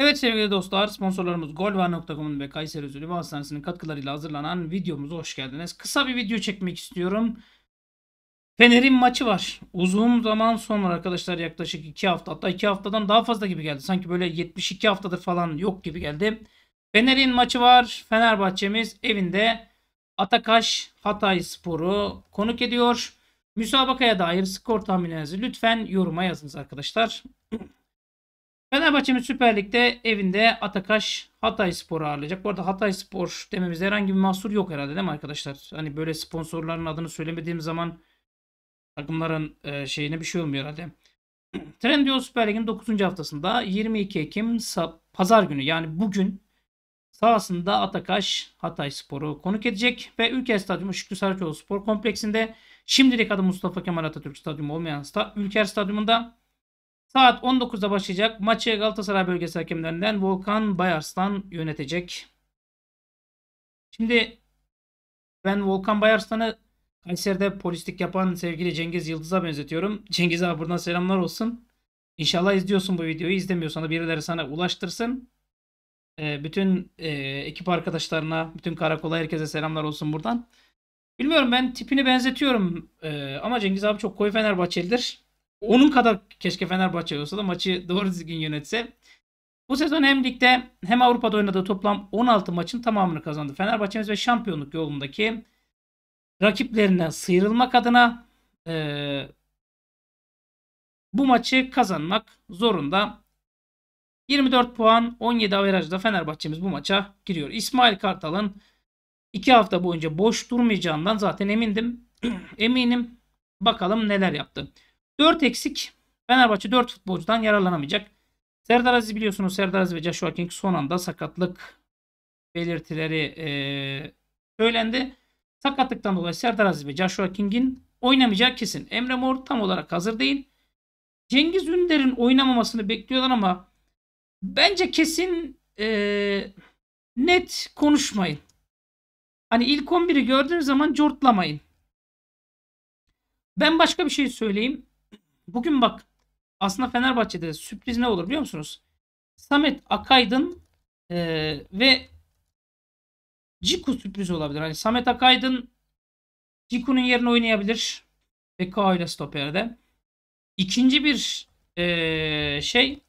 Evet sevgili dostlar sponsorlarımız golvar.com'un ve Kayseri Özülü Hastanesi'nin katkılarıyla hazırlanan videomuza hoş geldiniz. Kısa bir video çekmek istiyorum. Fener'in maçı var. Uzun zaman sonra arkadaşlar yaklaşık 2 hafta hatta 2 haftadan daha fazla gibi geldi. Sanki böyle 72 haftadır falan yok gibi geldi. Fener'in maçı var. Fenerbahçemiz evinde Atakaş Hatay Sporu konuk ediyor. Müsabakaya dair skor tahmininizi lütfen yoruma yazınız arkadaşlar. Fenerbahçe'nin Süper Lig'de evinde Atakaş Hatay Spor'u ağırlayacak. Bu arada Hatay Spor dememizde herhangi bir mahsur yok herhalde değil mi arkadaşlar? Hani böyle sponsorların adını söylemediğim zaman takımların e, şeyine bir şey olmuyor herhalde. Trendyol Süper Lig'in 9. haftasında 22 Ekim Pazar günü yani bugün sahasında Atakaş Hatay Spor'u konuk edecek ve Ülke Stadyumu Şükrü Saracoğlu Spor Kompleksinde şimdilik adı Mustafa Kemal Atatürk Stadyumu olmayan Sta Ülker Stadyumu'nda Saat 19'da başlayacak. Maçı Galatasaray bölgesi hakemlerinden Volkan Bayarslan yönetecek. Şimdi ben Volkan Bayarslan'ı Kayseri'de polislik yapan sevgili Cengiz Yıldız'a benzetiyorum. Cengiz abi buradan selamlar olsun. İnşallah izliyorsun bu videoyu. İzlemiyorsan da birileri sana ulaştırsın. Ee, bütün e, ekip arkadaşlarına, bütün karakola herkese selamlar olsun buradan. Bilmiyorum ben tipini benzetiyorum. Ee, ama Cengiz abi çok koyu Fenerbahçelidir. Onun kadar keşke Fenerbahçe olsa da maçı doğru düzgün yönetse. Bu sezon hem ligde hem Avrupa'da oynadığı toplam 16 maçın tamamını kazandı. Fenerbahçe'miz ve şampiyonluk yolundaki rakiplerine sıyrılmak adına e, bu maçı kazanmak zorunda. 24 puan 17 averajda Fenerbahçe'miz bu maça giriyor. İsmail Kartal'ın 2 hafta boyunca boş durmayacağından zaten emindim. Eminim. Bakalım neler yaptı. 4 eksik. Fenerbahçe 4 futbolcudan yararlanamayacak. Serdar Aziz biliyorsunuz Serdar Aziz ve Joshua King son anda sakatlık belirtileri e, söylendi. Sakatlıktan dolayı Serdar Aziz ve Joshua King'in oynamayacağı kesin. Emre Mor tam olarak hazır değil. Cengiz Ünder'in oynamamasını bekliyorlar ama bence kesin e, net konuşmayın. Hani ilk 11'i gördüğünüz zaman cortlamayın. Ben başka bir şey söyleyeyim. Bugün bak aslında Fenerbahçe'de sürpriz ne olur biliyor musunuz? Samet Akaydın e, ve Ciku sürpriz olabilir. Hani Samet Akaydın Ciku'nun yerine oynayabilir. Ve Kao ile stoperde. İkinci bir e, şey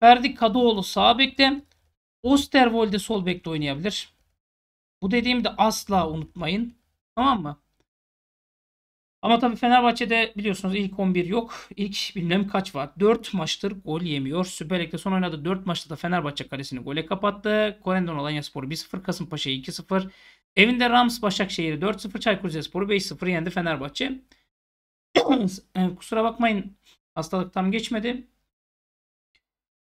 Ferdi Kadıoğlu sağ bekte. Osterwold'e sol bekte oynayabilir. Bu dediğimi de asla unutmayın. Tamam mı? Ama tabii Fenerbahçe'de biliyorsunuz ilk 11 yok. İlk bilmem kaç var. 4 maçtır gol yemiyor. Süper Lig'de son oynadı 4 maçta da Fenerbahçe kalesini gole kapattı. Korendon Alanyaspor'u 1-0, Kasımpaşa'yı 2-0. Evinde Rams Başakşehir'i 4-0, Çaykur Rizespor'u 5-0 yendi Fenerbahçe. Ee, kusura bakmayın hastalık tam geçmedi.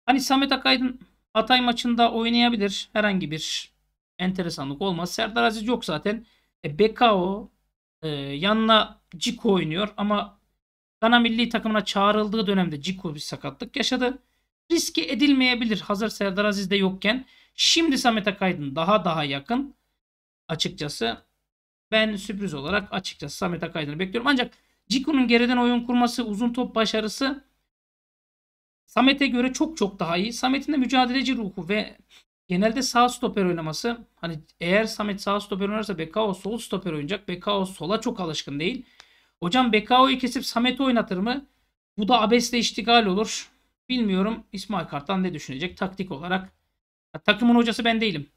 Hani Samet Akaydın Hatay maçında oynayabilir. Herhangi bir enteresanlık olmaz. Serdar Aziz yok zaten. E, Bekao ee, yanına Ciku oynuyor ama Ghana milli takımına çağrıldığı dönemde Ciku bir sakatlık yaşadı. Riski edilmeyebilir hazır Serdar Aziz de yokken. Şimdi Samet Akaydın daha daha yakın açıkçası. Ben sürpriz olarak açıkçası Samet Akaydın'ı bekliyorum. Ancak Ciku'nun geriden oyun kurması, uzun top başarısı Samet'e göre çok çok daha iyi. Samet'in de mücadeleci ruhu ve Genelde sağ stoper oynaması hani eğer Samet sağ stoper oynarsa Bekao sol stoper oynayacak. Bekao sola çok alışkın değil. Hocam Bekao'yu kesip Samet'i oynatır mı? Bu da abesle iştigal olur. Bilmiyorum İsmail Kartal ne düşünecek taktik olarak. Ya, takımın hocası ben değilim.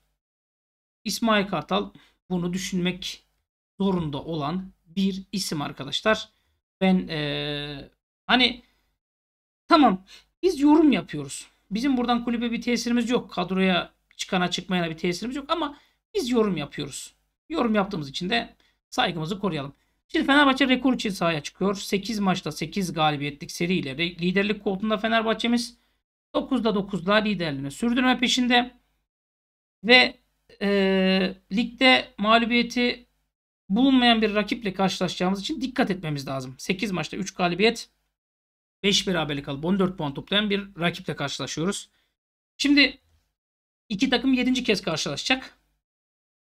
İsmail Kartal bunu düşünmek zorunda olan bir isim arkadaşlar. Ben ee, hani tamam biz yorum yapıyoruz. Bizim buradan kulübe bir tesirimiz yok. Kadroya çıkana çıkmayana bir tesirimiz yok ama biz yorum yapıyoruz. Yorum yaptığımız için de saygımızı koruyalım. Şimdi Fenerbahçe rekor için sahaya çıkıyor. 8 maçta 8 galibiyetlik seriyle liderlik koltuğunda Fenerbahçe'miz 9'da 9'da liderliğini sürdürme peşinde. Ve e, ligde mağlubiyeti bulunmayan bir rakiple karşılaşacağımız için dikkat etmemiz lazım. 8 maçta 3 galibiyet 5 beraberlik alıp 14 puan toplayan bir rakiple karşılaşıyoruz. Şimdi İki takım yedinci kez karşılaşacak.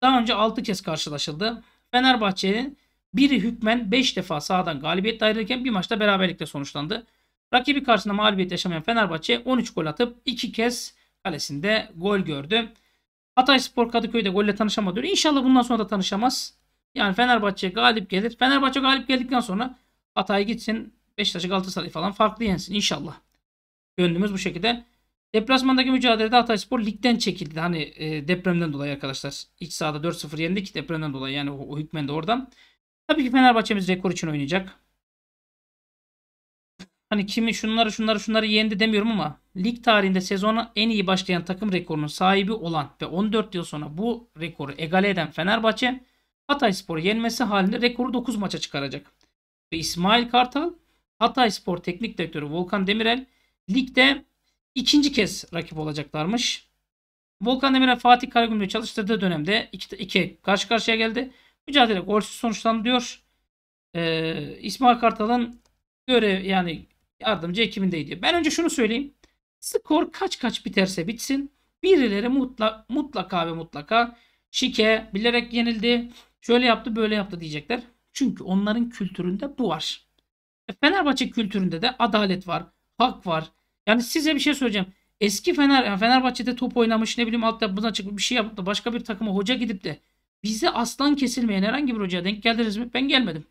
Daha önce altı kez karşılaşıldı. Fenerbahçe'nin biri hükmen beş defa sahadan galibiyet ayrılırken bir maçta beraberlikle sonuçlandı. Rakibi karşısında mağlubiyet yaşamayan Fenerbahçe 13 gol atıp iki kez kalesinde gol gördü. Hatay Spor Kadıköy'de golle tanışamadı. İnşallah bundan sonra da tanışamaz. Yani Fenerbahçe galip gelir. Fenerbahçe galip geldikten sonra Hatay gitsin. Beşiktaş'ı Galatasaray'ı falan farklı yensin inşallah. Gönlümüz bu şekilde. Deplasmandaki mücadelede Hatayspor ligden çekildi. Hani e, depremden dolayı arkadaşlar. İç sahada 4-0 yendik depremden dolayı. Yani o, o hükmen de oradan. Tabii ki Fenerbahçe'miz rekor için oynayacak. Hani kimi şunları şunları şunları yendi demiyorum ama lig tarihinde sezona en iyi başlayan takım rekorunun sahibi olan ve 14 yıl sonra bu rekoru egale eden Fenerbahçe Hatayspor'u yenmesi halinde rekoru 9 maça çıkaracak. Ve İsmail Kartal, Hatayspor Teknik Direktörü Volkan Demirel ligde ikinci kez rakip olacaklarmış. Volkan Demirel Fatih Karagümrük'ü çalıştırdığı dönemde iki, iki karşı karşıya geldi. Mücadele golsüz sonuçlandı diyor. Ee, İsmail Kartal'ın görev yani yardımcı ekibindeydi. Ben önce şunu söyleyeyim. Skor kaç kaç biterse bitsin birileri mutla, mutlaka ve mutlaka şike bilerek yenildi. Şöyle yaptı böyle yaptı diyecekler. Çünkü onların kültüründe bu var. E, Fenerbahçe kültüründe de adalet var, hak var, yani size bir şey söyleyeceğim. Eski Fener, Fenerbahçe'de top oynamış ne bileyim altyapımızdan çıkmış bir şey yapıp da başka bir takıma hoca gidip de bize aslan kesilmeyen herhangi bir hocaya denk geldiniz mi? Ben gelmedim.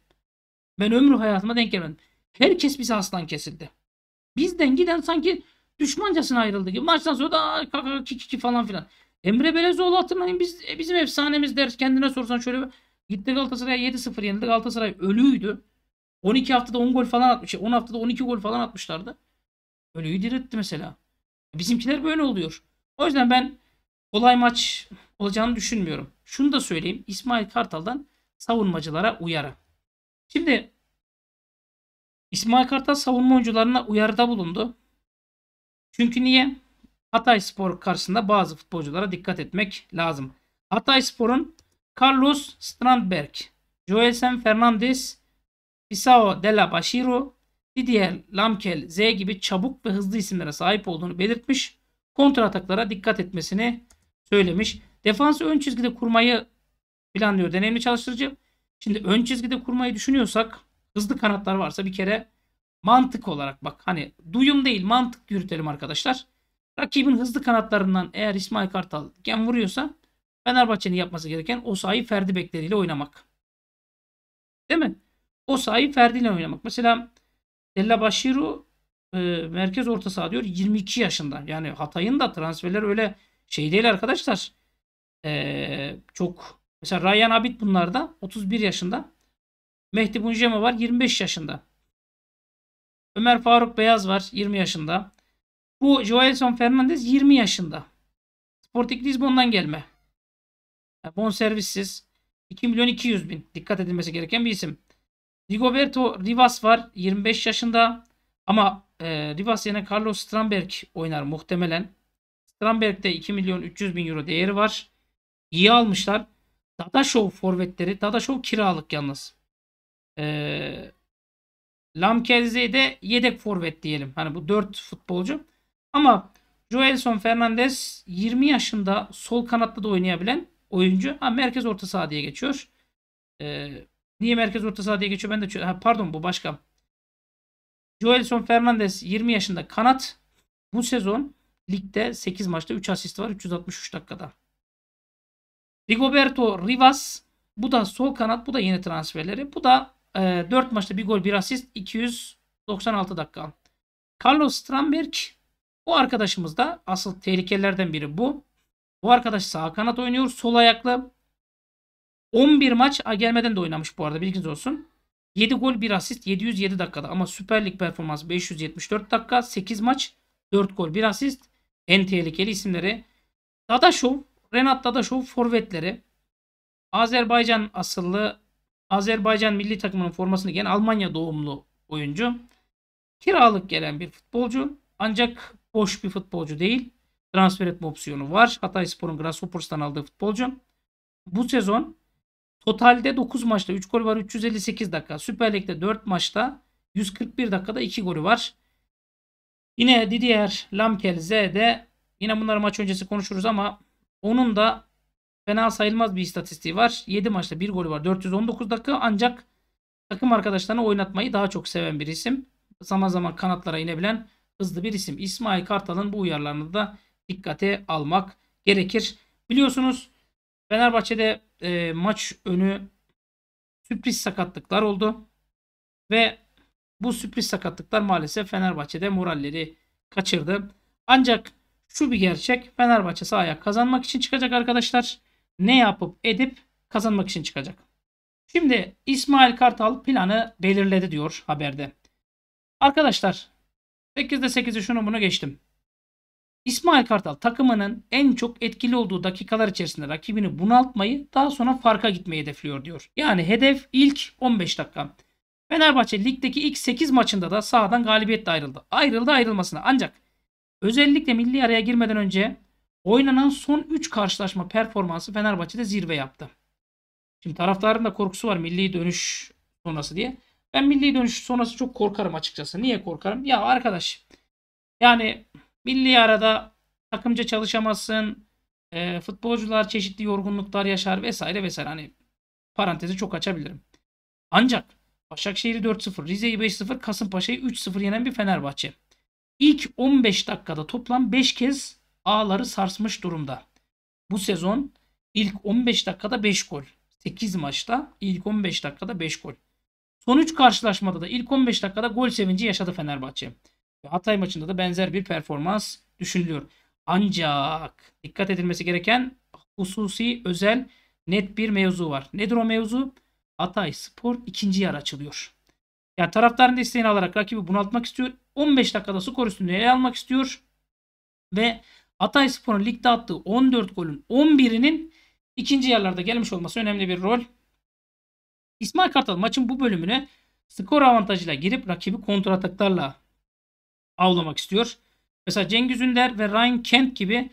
Ben ömrü hayatıma denk gelmedim. Herkes bize aslan kesildi. Bizden giden sanki düşmancasına ayrıldı gibi. Maçtan sonra da kaka kiki falan filan. Emre Belezoğlu hatırlayın biz, e, bizim efsanemiz der. Kendine sorsan şöyle bir... Gitti Galatasaray'a 7-0 yenildi. Galatasaray ölüydü. 12 haftada 10 gol falan atmış. 10 haftada 12 gol falan atmışlardı. Ölüyü diriltti mesela. Bizimkiler böyle oluyor. O yüzden ben kolay maç olacağını düşünmüyorum. Şunu da söyleyeyim. İsmail Kartal'dan savunmacılara uyarı. Şimdi İsmail Kartal savunma oyuncularına uyarıda bulundu. Çünkü niye? Hatay Spor karşısında bazı futbolculara dikkat etmek lazım. Hatay Spor'un Carlos Strandberg, Joelsen Fernandez, Isao de Bashiro, diğer Lamkel, Z gibi çabuk ve hızlı isimlere sahip olduğunu belirtmiş. Kontra ataklara dikkat etmesini söylemiş. Defansı ön çizgide kurmayı planlıyor deneyimli çalıştırıcı. Şimdi ön çizgide kurmayı düşünüyorsak hızlı kanatlar varsa bir kere mantık olarak bak hani duyum değil mantık yürütelim arkadaşlar. Rakibin hızlı kanatlarından eğer İsmail Kartal gen vuruyorsa Fenerbahçe'nin yapması gereken o sahi Ferdi bekleriyle oynamak. Değil mi? O sahi Ferdi ile oynamak. Mesela Della Bashiru e, merkez orta saha diyor 22 yaşında. Yani Hatay'ın da transferler öyle şey değil arkadaşlar. E, çok mesela Ryan Abid bunlarda 31 yaşında. Mehdi Bunjema var 25 yaşında. Ömer Faruk Beyaz var 20 yaşında. Bu Joelson Fernandez 20 yaşında. Sporting Lisbon'dan gelme. bon servissiz. 2 milyon 200 bin. Dikkat edilmesi gereken bir isim. Rigoberto Rivas var 25 yaşında ama e, Rivas yerine Carlos Stramberg oynar muhtemelen. Strandberg'de 2 milyon 300 bin euro değeri var. İyi almışlar. Dadashov forvetleri. Dadashov kiralık yalnız. E, Lamkerze'yi de yedek forvet diyelim. Hani bu 4 futbolcu. Ama Joelson Fernandez 20 yaşında sol kanatta da oynayabilen oyuncu. Ha, merkez orta saha diye geçiyor. Eee Niye merkez orta saha diye geçiyor? Ben de ha, pardon bu başka. Joelson Fernandez 20 yaşında kanat. Bu sezon ligde 8 maçta 3 asist var 363 dakikada. Rigoberto Rivas bu da sol kanat bu da yeni transferleri. Bu da e, 4 maçta bir gol bir asist 296 dakika. Carlos Stramberg bu arkadaşımız da asıl tehlikelerden biri bu. Bu arkadaş sağ kanat oynuyor. Sol ayaklı. 11 maç gelmeden de oynamış bu arada bilginiz olsun. 7 gol 1 asist 707 dakikada ama Süper Lig performansı 574 dakika 8 maç 4 gol 1 asist en tehlikeli isimleri Dadaşov Renat Dadaşov forvetleri Azerbaycan asıllı Azerbaycan milli takımının formasını giyen Almanya doğumlu oyuncu. Kiralık gelen bir futbolcu ancak boş bir futbolcu değil. Transfer etme opsiyonu var. Hatay Spor'un Grasshoppers'tan aldığı futbolcu. Bu sezon Totalde 9 maçta 3 golü var 358 dakika. Süper Lig'de 4 maçta 141 dakikada 2 golü var. Yine Didier Lamkel Z'de yine bunları maç öncesi konuşuruz ama onun da fena sayılmaz bir istatistiği var. 7 maçta 1 golü var 419 dakika ancak takım arkadaşlarını oynatmayı daha çok seven bir isim. Zaman zaman kanatlara inebilen hızlı bir isim. İsmail Kartal'ın bu uyarlarını da dikkate almak gerekir. Biliyorsunuz Fenerbahçe'de e, maç önü sürpriz sakatlıklar oldu. Ve bu sürpriz sakatlıklar maalesef Fenerbahçe'de moralleri kaçırdı. Ancak şu bir gerçek Fenerbahçe sahaya kazanmak için çıkacak arkadaşlar. Ne yapıp edip kazanmak için çıkacak. Şimdi İsmail Kartal planı belirledi diyor haberde. Arkadaşlar 8'de 8'i şunu bunu geçtim. İsmail Kartal takımının en çok etkili olduğu dakikalar içerisinde rakibini bunaltmayı daha sonra farka gitmeyi hedefliyor diyor. Yani hedef ilk 15 dakika. Fenerbahçe ligdeki ilk 8 maçında da sahadan galibiyetle ayrıldı. Ayrıldı ayrılmasına ancak özellikle milli araya girmeden önce oynanan son 3 karşılaşma performansı Fenerbahçe'de zirve yaptı. Şimdi taraftarın da korkusu var milli dönüş sonrası diye. Ben milli dönüş sonrası çok korkarım açıkçası. Niye korkarım? Ya arkadaş yani Milli arada takımca çalışamazsın. E, futbolcular çeşitli yorgunluklar yaşar vesaire vesaire. Hani parantezi çok açabilirim. Ancak Başakşehir'i 4-0, Rize'yi 5-0, Kasımpaşa'yı 3-0 yenen bir Fenerbahçe. İlk 15 dakikada toplam 5 kez ağları sarsmış durumda. Bu sezon ilk 15 dakikada 5 gol. 8 maçta ilk 15 dakikada 5 gol. Son 3 karşılaşmada da ilk 15 dakikada gol sevinci yaşadı Fenerbahçe. Ve Hatay maçında da benzer bir performans düşünülüyor. Ancak dikkat edilmesi gereken hususi özel net bir mevzu var. Nedir o mevzu? Hatay Spor ikinci yarı açılıyor. Yani taraftarın desteğini alarak rakibi bunaltmak istiyor. 15 dakikada skor üstünlüğü ele almak istiyor. Ve Hatay Spor'un ligde attığı 14 golün 11'inin ikinci yerlerde gelmiş olması önemli bir rol. İsmail Kartal maçın bu bölümüne skor avantajıyla girip rakibi kontrataklarla avlamak istiyor. Mesela Cengiz Ünder ve Ryan Kent gibi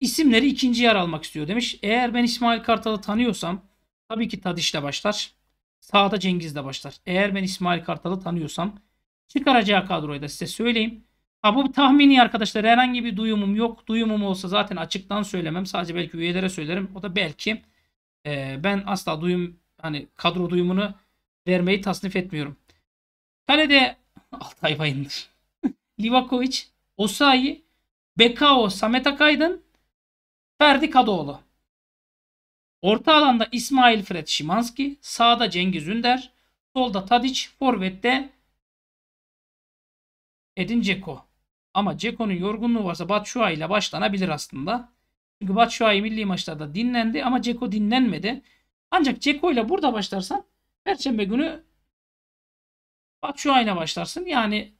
isimleri ikinci yer almak istiyor demiş. Eğer ben İsmail Kartal'ı tanıyorsam tabii ki Tadiş'le başlar. Sağda Cengiz'le başlar. Eğer ben İsmail Kartal'ı tanıyorsam çıkaracağı kadroyu da size söyleyeyim. Ha bu bir tahmini arkadaşlar. Herhangi bir duyumum yok. Duyumum olsa zaten açıktan söylemem. Sadece belki üyelere söylerim. O da belki e, ben asla duyum hani kadro duyumunu vermeyi tasnif etmiyorum. Kalede Altay Bayındır. Livakovic, Osayi, Bekao, Samet Akaydın, Ferdi Kadıoğlu. Orta alanda İsmail Fred Şimanski, sağda Cengiz Ünder, solda Tadiç, forvette Edin Ceko. Ama Ceko'nun yorgunluğu varsa Batshuayi ile başlanabilir aslında. Çünkü Batshuayi milli maçlarda dinlendi ama Ceko dinlenmedi. Ancak Ceko ile burada başlarsan Perşembe günü Batshuayi ile başlarsın. Yani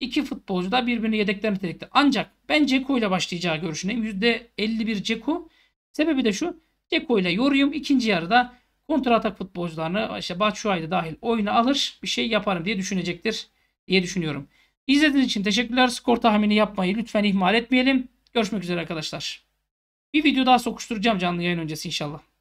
İki futbolcu da birbirini yedekler nitelikte. Ancak ben Ceko ile başlayacağı görüşündeyim. %51 Ceko. Sebebi de şu. Ceko ile yoruyum. İkinci yarıda kontratak futbolcularını işte Batshuayi dahil oyuna alır. Bir şey yaparım diye düşünecektir diye düşünüyorum. İzlediğiniz için teşekkürler. Skor tahmini yapmayı lütfen ihmal etmeyelim. Görüşmek üzere arkadaşlar. Bir video daha sokuşturacağım canlı yayın öncesi inşallah.